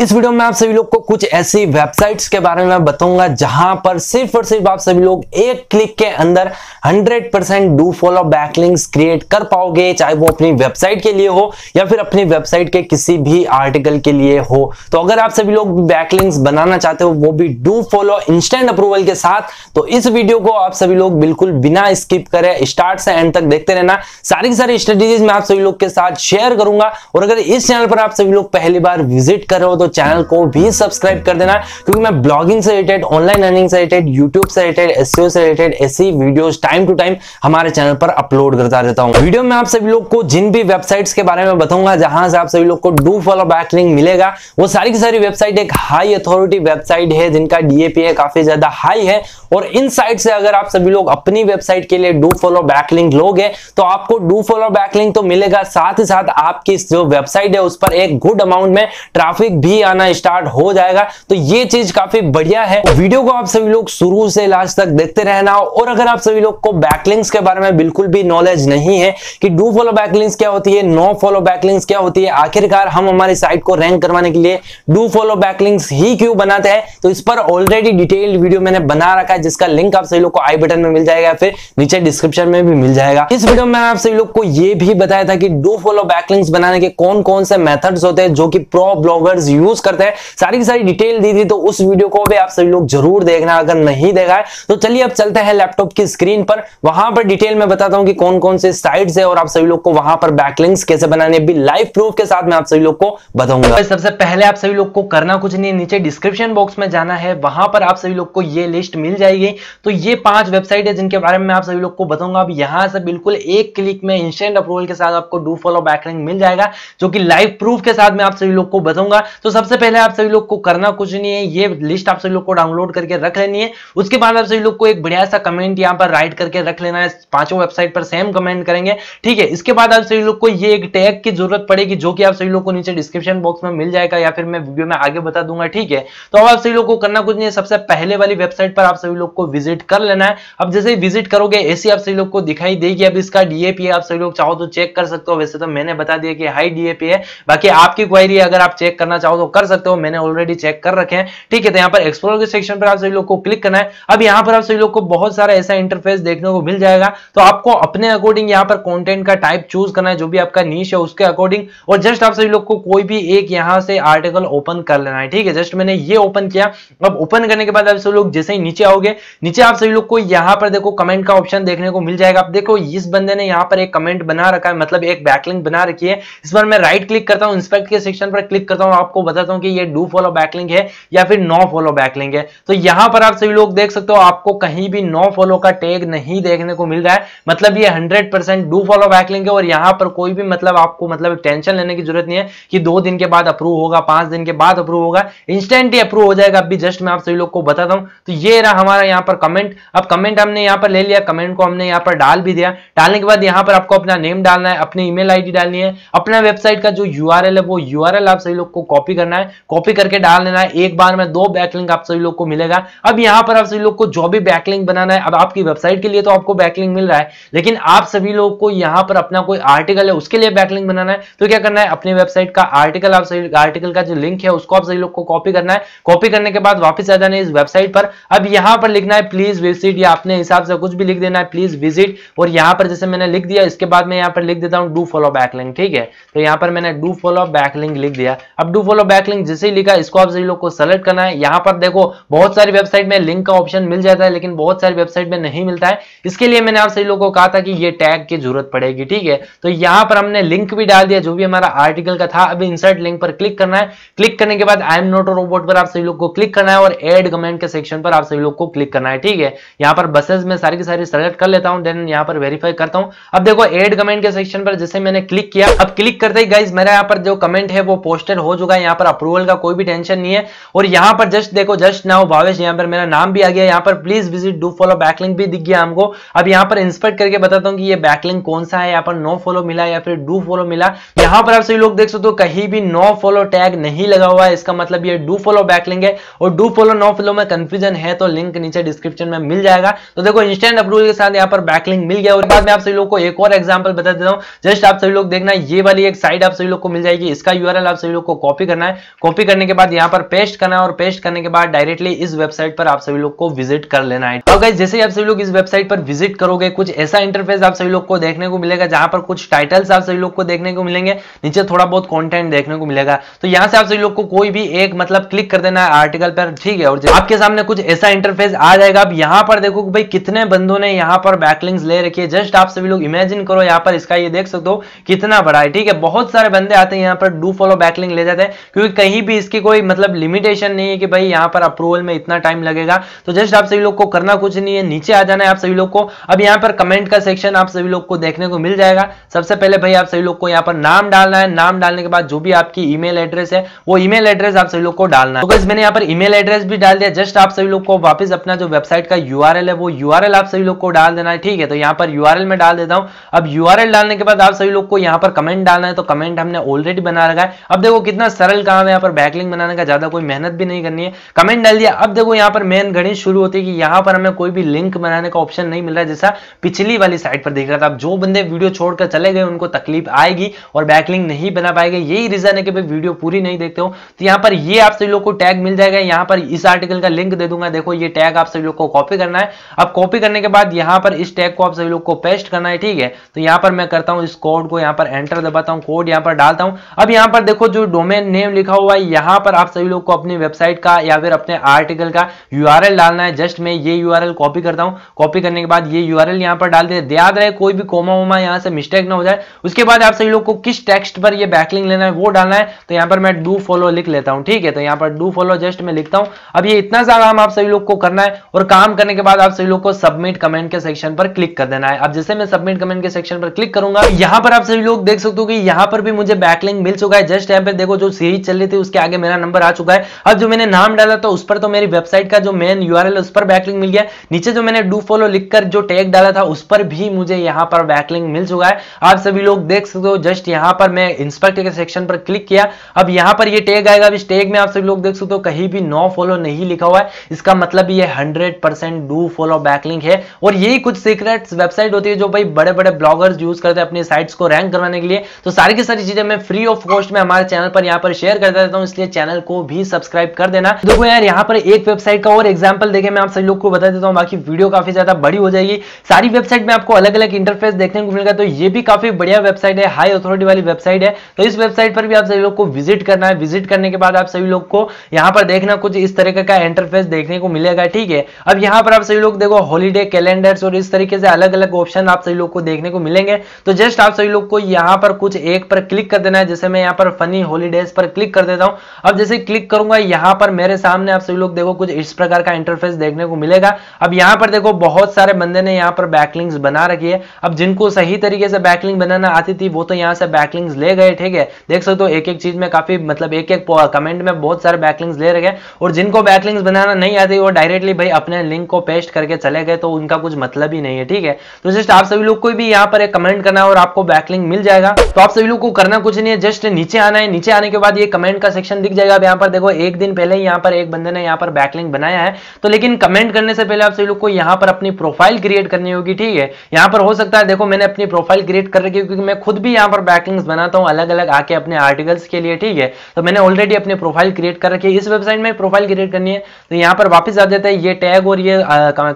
इस वीडियो में आप सभी लोग को कुछ ऐसी वेबसाइट्स के बारे में बताऊंगा जहां पर सिर्फ और सिर्फ आप सभी लोग एक क्लिक के अंदर 100% percent do follow backlinks create कर पाओगे चाहे वो अपनी वेबसाइट के लिए हो या फिर अपनी वेबसाइट के किसी भी आर्टिकल के लिए हो तो अगर आप सभी लोग बैकलिंग्स बनाना चाहते हो वो भी डू फॉलो इंस्टेंट अप्रूवल के साथ तो इस वीडियो को आप सभी लोग बिल्कुल बिना स्किप करे स्टार्ट से एंड तक देखते रहना सारी की सारी स्ट्रेटेजीज मैं आप सभी लोग के साथ शेयर करूंगा और अगर इस चैनल पर आप सभी लोग पहली बार विजिट कर रहे हो तो तो चैनल को भी सब्सक्राइब कर देना क्योंकि मैं ब्लॉगिंग से रिलेटेड ऑनलाइन अर्निंग से रिलेटेड यूट्यूब से रिलेटेड एस e से रिलेटेड ऐसी वीडियो टाइम टू टाइम हमारे चैनल पर अपलोड करता रहता हूँ वीडियो में आप सभी लोग को जिन भी वेबसाइट के बारे में बताऊंगा जहां से आप सभी लोग को डू फॉलो बैक लिंक मिलेगा वो सारी की सारी वेबसाइट एक हाई अथॉरिटी वेबसाइट है जिनका डीएपीए काफी ज्यादा हाई है और इन साइट से अगर आप सभी लोग अपनी वेबसाइट के लिए डू फॉलो बैक लिंक लोगे तो आपको डू फॉलो बैक लिंक तो मिलेगा साथ ही साथ आपकी जो वेबसाइट है उस पर एक गुड अमाउंट में ट्रैफिक भी ही आना स्टार्ट हो जाएगा तो ये चीज काफी बढ़िया है वीडियो को आप सभी लोग शुरू से लास्ट तक देखते रहना और अगर आप सभी लोग को बैकलिंग्स के बारे में बिल्कुल भी नॉलेज नहीं है कि डू फॉलो बैकलिंग्स क्या होती है नो फॉलो बैकलिंग्स क्या होती है आखिरकार हम हमारी साइट को रैंक करवाने के लिए डू फॉलो बैकलिंग्स ही क्यों बनाते हैं तो इस पर ऑलरेडी डिटेल्ड वीडियो मैंने बना रखा है जिसका लिंक आप सभी लोग को आई बटन में मिल जाएगा फिर नीचे डिस्क्रिप्शन में भी मिल जाएगा इस वीडियो में आप सभी लोग को यह भी बताया था कि डू फॉलो बैकलिंग्स बनाने के कौन कौन से मेथड्स होते हैं जो कि प्रो ब्लॉगर्स यूज यूज करते हैं सारी की सारी डिटेल दी थी तो उस वीडियो को भी आप सभी लोग जरूर देखना अगर नहीं देखा है तो चलिए अब चलते हैं लैपटॉप की स्क्रीन पर वहां पर डिटेल में बताता हूँ कि कौन कौन से साइट है और आप सभी लोग को वहां पर बैकलिंग कैसे बनाने भी लाइव प्रूफ के साथ में आप सभी लोग को बताऊंगा सबसे पहले आप सभी लोग को करना कुछ नहीं नीचे डिस्क्रिप्शन बॉक्स में जाना है वहां पर आप सभी लोग को ये लिस्ट मिल जाएगी तो ये पांच वेबसाइट है जिनके बारे में आप सभी लोग को बताऊंगा अब यहां से बिल्कुल एक क्लिक में इंस्टेंट अप्रूवल के साथ आपको डू फॉलो बैकलिंग मिल जाएगा जो कि लाइव प्रूफ के साथ में आप सभी लोग को बताऊंगा तो सबसे पहले आप सभी लोग को करना कुछ नहीं है ये लिस्ट आप सभी लोग को डाउनलोड करके रख लेनी है उसके बाद आप सभी लोग को एक बढ़िया सा कमेंट यहाँ पर राइट करके रख लेना है पांचों वेबसाइट पर सेम कमेंट करेंगे ठीक है इसके बाद आप सभी लोग को ये एक टैग की जरूरत पड़ेगी जो कि आप सभी लोग को नीचे डिस्क्रिप्शन बॉक्स में मिल जाएगा या फिर मैं वीडियो में आगे बता दूंगा ठीक है तो अब आप सभी लोग को करना कुछ नहीं है सबसे पहले वाली वेबसाइट पर आप सभी लोग को विजिट कर लेना है अब जैसे विजिट करोगे ऐसी आप सभी लोग को दिखाई देगी अब इसका डीएपी आप सभी लोग चाहो तो चेक कर सकते हो वैसे तो मैंने बता दिया कि हाई डीएपी है बाकी आपकी क्वारी अगर आप चेक करना चाहो चाहो तो कर सकते हो मैंने ऑलरेडी चेक कर रखे हैं ठीक है तो यहाँ पर एक्सप्लोर के सेक्शन पर आप सभी लोग को क्लिक करना है अब यहाँ पर आप सभी लोग को बहुत सारा ऐसा इंटरफेस देखने को मिल जाएगा तो आपको अपने अकॉर्डिंग यहाँ पर कॉन्टेंट का टाइप चूज करना है जो भी आपका नीच है उसके अकॉर्डिंग और जस्ट आप सभी लोग को कोई भी एक यहाँ से आर्टिकल ओपन कर लेना है ठीक है जस्ट मैंने ये ओपन किया अब ओपन करने के बाद आप सभी लोग जैसे ही नीचे आओगे नीचे आप सभी लोग को यहाँ पर देखो कमेंट का ऑप्शन देखने को मिल जाएगा आप देखो इस बंदे ने यहाँ पर एक कमेंट बना रखा है मतलब एक बैकलिंग बना रखी है इस पर मैं राइट क्लिक करता हूँ इंस्पेक्ट के सेक्शन पर क्लिक करता हूँ आपको बताता हूं कि ये डू फॉलो बैकलिंग है या फिर नो फॉलो बैकलिंग है तो यहां पर आप सभी लोग देख सकते हो आपको कहीं भी नो फॉलो का टैग नहीं देखने को मिल रहा है मतलब ये hundred percent do follow backlink है और यहां पर कोई भी मतलब आपको मतलब टेंशन लेने की जरूरत नहीं है कि दो दिन के बाद अप्रूव होगा पांच दिन के बाद अप्रूव होगा इंस्टेंटली अप्रूव हो जाएगा अभी जस्ट मैं आप सभी लोग को बताता हूं तो ये रहा हमारा यहाँ पर कमेंट अब कमेंट हमने यहाँ पर ले लिया कमेंट को हमने यहाँ पर डाल भी दिया डालने के बाद यहाँ पर आपको अपना नेम डालना है अपनी ईमेल आईडी डालनी है अपना वेबसाइट का जो यूआरएल है वो यूआरएल आप सभी लोग को कॉपी कॉपी करना है कॉपी करके डाल देना है एक बार में दो बैकलिंग आप सभी लोग को मिलेगा अब यहाँ पर आप सभी लोग को जो भी बैकलिंग बनाना है अब आपकी वेबसाइट के लिए तो आपको बैकलिंग मिल रहा है लेकिन आप सभी लोग को यहाँ पर अपना कोई आर्टिकल है उसके लिए बैकलिंग बनाना है तो क्या करना है अपनी वेबसाइट का आर्टिकल आप सभी आर्टिकल का जो लिंक है उसको आप सभी लोग को कॉपी करना है कॉपी करने के बाद वापिस आ जाना है इस वेबसाइट पर अब यहाँ पर लिखना है प्लीज विजिट या अपने हिसाब से कुछ भी लिख देना है प्लीज विजिट और यहाँ पर जैसे मैंने लिख दिया इसके बाद में यहाँ पर लिख देता हूँ डू फॉलो बैकलिंग ठीक है तो यहाँ पर मैंने डू फॉलो बैकलिंग लिख दिया अब डू फॉलो का बैकलिंक जैसे ही लिखा इसको आप सभी लोग को सेलेक्ट करना है यहाँ पर देखो बहुत सारी वेबसाइट में लिंक का ऑप्शन मिल जाता है लेकिन बहुत सारी वेबसाइट में नहीं मिलता है इसके लिए मैंने आप सभी लोग को कहा था कि ये टैग की जरूरत पड़ेगी ठीक है तो यहाँ पर हमने लिंक भी डाल दिया जो भी हमारा आर्टिकल का था अभी इंसर्ट लिंक पर क्लिक करना है क्लिक करने के बाद आई एम नोट रोबोट पर आप सभी लोग को क्लिक करना है और एड कमेंट के सेक्शन पर आप सभी लोग को क्लिक करना है ठीक है यहाँ पर बसेज में सारी की सारी सेलेक्ट कर लेता हूँ देन यहाँ पर वेरीफाई करता हूँ अब देखो एड कमेंट के सेक्शन पर जैसे मैंने क्लिक किया अब क्लिक करते ही गाइज मेरा यहाँ पर जो कमेंट है वो पोस्टेड हो चुका है यहाँ पर अप्रूवल का कोई भी टेंशन नहीं है और यहाँ पर जस्ट देखो जस्ट नाउ भावेश यहाँ पर मेरा नाम भी आ गया यहाँ पर please visit do follow backlink भी दिख गया हमको अब यहाँ पर इंस्पेक्ट करके बताता हूँ कि ये बैकलिंग कौन सा है यहाँ पर नो फॉलो मिला या फिर डू फॉलो मिला यहाँ पर आप सभी लोग देख सकते हो कहीं भी नो फॉलो टैग नहीं लगा हुआ है इसका मतलब ये डू फॉलो बैकलिंग है और डू फॉलो नो फॉलो में कंफ्यूजन है तो लिंक नीचे डिस्क्रिप्शन में मिल जाएगा तो देखो इंस्टेंट अप्रूवल के साथ यहाँ पर बैकलिंग मिल गया और बाद में आप सभी लोग को एक और एग्जाम्पल बता देता हूँ जस्ट आप सभी लोग देखना ये वाली एक साइड आप सभी लोग को मिल जाएगी इसका यूआरएल आप सभी लोग को कॉपी करना करना है कॉपी करने के बाद यहाँ पर पेस्ट करना है और पेस्ट करने के बाद डायरेक्टली इस वेबसाइट पर आप सभी लोग को विजिट कर लेना है और तो गाइज जैसे ही आप सभी लोग इस वेबसाइट पर विजिट करोगे कुछ ऐसा इंटरफेस आप सभी लोग को देखने को मिलेगा जहां पर कुछ टाइटल्स आप सभी लोग को देखने को मिलेंगे नीचे थोड़ा बहुत कॉन्टेंट देखने को मिलेगा तो यहाँ से आप सभी लोग को कोई भी एक मतलब क्लिक कर देना है आर्टिकल पर ठीक है और आपके सामने कुछ ऐसा इंटरफेस आ जाएगा अब यहाँ पर देखो भाई कितने बंदों ने यहाँ पर बैकलिंग ले रखी है जस्ट आप सभी लोग इमेजिन करो यहाँ पर इसका ये देख सकते हो कितना बड़ा है ठीक है बहुत सारे बंदे आते हैं यहाँ पर डू फॉलो बैकलिंग ले जाते हैं क्योंकि कहीं भी इसकी कोई मतलब लिमिटेशन नहीं है कि भाई यहाँ पर अप्रूवल में इतना टाइम लगेगा तो जस्ट आप सभी लोग को करना कुछ नहीं है नीचे आ जाना है आप सभी लोग को अब यहाँ पर कमेंट का सेक्शन आप सभी लोग को देखने को मिल जाएगा सबसे पहले भाई आप सभी लोग को यहाँ पर नाम डालना है नाम डालने के बाद जो भी आपकी ईमेल एड्रेस है वो ईमेल एड्रेस आप सभी लोग को डालना है तो मैंने यहाँ पर ईमेल एड्रेस भी डाल दिया जस्ट आप सभी लोग को वापस अपना जो वेबसाइट का यू है वो यू आप सभी लोग को डाल देना है ठीक है तो यहाँ पर यू में डाल देता हूँ अब यू डालने के बाद आप सभी लोग को यहाँ पर कमेंट डालना है तो कमेंट हमने ऑलरेडी बना रखा है अब देखो कितना सरल सिंपल काम यहाँ पर बैकलिंग बनाने का ज्यादा कोई मेहनत भी नहीं करनी है कमेंट डाल दिया अब देखो यहाँ पर मेन गणित शुरू होती है कि यहाँ पर हमें कोई भी लिंक बनाने का ऑप्शन नहीं मिल रहा जैसा पिछली वाली साइड पर देख रहा था अब जो बंदे वीडियो छोड़कर चले गए उनको तकलीफ आएगी और बैकलिंग नहीं बना पाएगा यही रीजन है कि भाई वीडियो पूरी नहीं देखते हो तो यहाँ पर ये आप सभी लोग को टैग मिल जाएगा यहाँ पर इस आर्टिकल का लिंक दे दूंगा देखो ये टैग आप सभी लोग को कॉपी करना है अब कॉपी करने के बाद यहाँ पर इस टैग को आप सभी लोग को पेस्ट करना है ठीक है तो यहाँ पर मैं करता हूँ इस कोड को यहाँ पर एंटर दबाता हूँ कोड यहाँ पर डालता हूँ अब यहाँ पर देखो जो डोमेन नेम नेम लिखा हुआ है यहां पर आप सभी लोग को अपनी वेबसाइट का या फिर अपने आर्टिकल का यू डालना है जस्ट मैं ये यू कॉपी करता हूं कॉपी करने के बाद ये यू आर यहां पर डाल देते याद रहे कोई भी कोमा वोमा यहां से मिस्टेक ना हो जाए उसके बाद आप सभी लोग को किस टेक्स्ट पर यह बैकलिंग लेना है वो डालना है तो यहां पर मैं डू फॉलो लिख लेता हूं ठीक है तो यहां पर डू फॉलो जस्ट मैं लिखता हूं अब ये इतना सारा काम आप सभी लोग को करना है और काम करने के बाद आप सभी लोग को सबमिट कमेंट के सेक्शन पर क्लिक कर देना है अब जैसे मैं सबमिट कमेंट के सेक्शन पर क्लिक करूंगा यहां पर आप सभी लोग देख सकते हो कि यहां पर भी मुझे बैकलिंग मिल चुका है जस्ट यहां पर देखो जो सी चल रही थी उसके आगे मेरा नंबर आ चुका है अब जो मैंने नाम डाला था उस पर तो मेरी वेबसाइट का जो मेन यू है उस पर बैकलिंग मिल गया नीचे जो मैंने डू फॉलो लिखकर जो टैग डाला था उस पर भी मुझे यहाँ पर बैकलिंग मिल चुका है आप सभी लोग देख सकते हो जस्ट यहाँ पर मैं इंस्पेक्ट के सेक्शन पर क्लिक किया अब यहाँ पर ये टैग आएगा अब इस टैग में आप सभी लोग देख सकते हो कहीं भी नो फॉलो नहीं लिखा हुआ है इसका मतलब ये hundred percent do follow backlink है और यही कुछ सीक्रेट्स वेबसाइट होती है जो भाई बड़े बड़े ब्लॉगर्स यूज करते हैं अपनी साइट्स को रैंक करवाने के लिए तो सारी की सारी चीजें मैं फ्री ऑफ कॉस्ट में हमारे चैनल पर यहाँ पर शेयर शेयर करता रहता हूँ इसलिए चैनल को भी सब्सक्राइब कर देना देखो यार यहाँ पर एक वेबसाइट का और एग्जाम्पल देखे मैं आप सभी लोग को बता देता हूँ बाकी वीडियो काफी ज्यादा बड़ी हो जाएगी सारी वेबसाइट में आपको अलग अलग इंटरफेस देखने को मिलेगा तो ये भी काफी बढ़िया वेबसाइट है हाई अथॉरिटी वाली वेबसाइट है तो इस वेबसाइट पर भी आप सभी लोग को विजिट करना है विजिट करने के बाद आप सभी लोग को यहाँ पर देखना कुछ इस तरीके का इंटरफेस देखने को मिलेगा ठीक है अब यहाँ पर आप सभी लोग देखो हॉलीडे कैलेंडर्स और इस तरीके से अलग अलग ऑप्शन आप सभी लोग को देखने को मिलेंगे तो जस्ट आप सभी लोग को यहाँ पर कुछ एक पर क्लिक कर देना है जैसे मैं यहाँ पर फनी हॉलीडेज पर क्लिक कर देता हूं अब जैसे क्लिक करूंगा यहां पर मेरे सामने आप सभी लोग देखो कुछ इस प्रकार का इंटरफेस देखने को मिलेगा अब यहां पर देखो बहुत सारे बंदे ने यहां पर बैकलिंग्स बना रखी है अब जिनको सही तरीके से बैकलिंग बनाना आती थी वो तो यहां से बैकलिंग्स ले गए ठीक है देख सकते हो एक एक चीज में काफी मतलब एक एक कमेंट में बहुत सारे बैकलिंग्स ले रखे और जिनको बैकलिंग्स बनाना नहीं आती वो डायरेक्टली भाई अपने लिंक को पेस्ट करके चले गए तो उनका कुछ मतलब ही नहीं है ठीक है तो जस्ट आप सभी लोग को भी यहां पर एक कमेंट करना और आपको बैकलिंग मिल जाएगा तो आप सभी लोग को करना कुछ नहीं है जस्ट नीचे आना है नीचे आने के बाद ये कमेंट का सेक्शन दिख जाएगा अब यहाँ पर देखो एक दिन पहले ही यहाँ पर एक बंदे ने यहाँ पर बैकलिंग बनाया है तो लेकिन कमेंट करने से पहले आप सभी लोग को यहाँ पर अपनी प्रोफाइल क्रिएट करनी होगी ठीक है यहाँ पर हो सकता है देखो मैंने अपनी प्रोफाइल क्रिएट कर रखी क्योंकि मैं खुद भी यहाँ पर बैकलिंग बनाता हूँ अलग अलग आके अपने आर्टिकल्स के लिए ठीक है तो मैंने ऑलरेडी अपनी प्रोफाइल क्रिएट कर रखी है इस वेबसाइट में प्रोफाइल क्रिएट करनी है तो यहाँ पर वापिस आ जाता है ये टैग और ये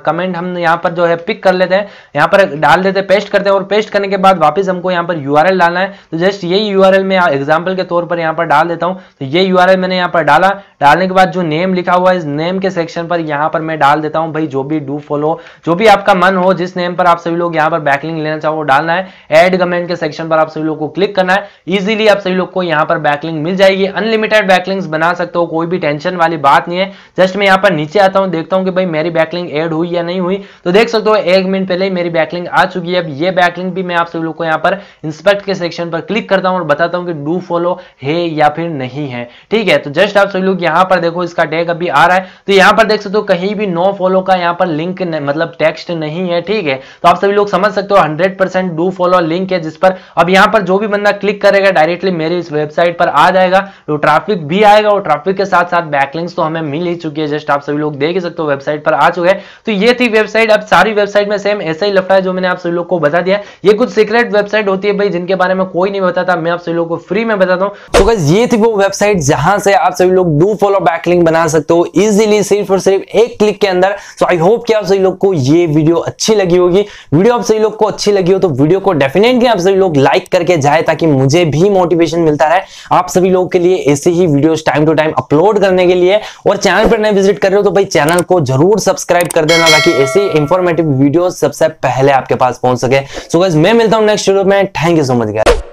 कमेंट हम यहाँ पर जो है पिक कर लेते हैं यहाँ पर डाल देते हैं पेस्ट करते हैं और पेस्ट करने के बाद वापस हमको यहाँ पर यू डालना है तो जस्ट यही यू में एग्जाम्पल के तौर पर यहाँ पर डाल देता हूं तो ये यू मैंने यहां पर डाला डालने के बाद जो नेम लिखा हुआ है इस नेम के सेक्शन पर यहां पर मैं डाल देता हूं भाई जो भी डू फॉलो जो भी आपका मन हो जिस नेम पर आप सभी लोग यहां पर बैकलिंग लेना चाहो डालना है एड कमेंट के सेक्शन पर आप सभी लोग को क्लिक करना है इजिली आप सभी लोग को यहां पर बैकलिंग मिल जाएगी अनलिमिटेड बैकलिंग बना सकते हो कोई भी टेंशन वाली बात नहीं है जस्ट मैं यहां पर नीचे आता हूं देखता हूं कि भाई मेरी बैकलिंग एड हुई या नहीं हुई तो देख सकते हो एक मिनट पहले ही मेरी बैकलिंग आ चुकी है अब ये बैकलिंग भी मैं आप सभी लोग को यहां पर इंस्पेक्ट के सेक्शन पर क्लिक करता हूं और बताता हूं कि डू फॉलो है या फिर में नहीं है ठीक है तो जस्ट आप सभी लोग यहां पर देखो इसका टैग अभी आ रहा है तो यहां पर देख सकते हो कहीं भी नो फॉलो का यहां पर लिंक मतलब टेक्स्ट नहीं है ठीक है तो आप सभी लोग समझ सकते हो hundred percent do follow link है जिस पर अब यहां पर जो भी बंदा क्लिक करेगा डायरेक्टली मेरी इस वेबसाइट पर आ जाएगा तो ट्राफिक भी आएगा और ट्राफिक के साथ साथ बैकलिंग्स तो हमें मिल ही चुकी है जस्ट आप सभी लोग देख सकते हो वेबसाइट पर आ चुके हैं तो ये थी वेबसाइट अब सारी वेबसाइट में सेम ऐसा ही लफड़ा है जो मैंने आप सभी लोग को बता दिया ये कुछ सीक्रेट वेबसाइट होती है भाई जिनके बारे में कोई नहीं बताता मैं आप सभी लोग को फ्री में बताता हूँ तो ये थी ऐसी वो वेबसाइट जहां से आप सभी लोग डू फॉलो बैकलिंग बना सकते हो इजीली सिर्फ और सिर्फ एक क्लिक के अंदर सो आई होप कि आप सभी लोग को ये वीडियो अच्छी लगी होगी वीडियो आप सभी लोग को अच्छी लगी हो तो वीडियो को डेफिनेटली आप सभी लोग लाइक करके जाए ताकि मुझे भी मोटिवेशन मिलता रहे आप सभी लोग के लिए ऐसे ही video time to time upload करने के लिए और चैनल पर नए विजिट कर रहे हो तो भाई चैनल को जरूर सब्सक्राइब कर देना ताकि ऐसे इंफॉर्मेटिव वीडियो सबसे पहले आपके पास पहुंच सके सो so, मैं मिलता हूं नेक्स्ट वीडियो में thank you so much guys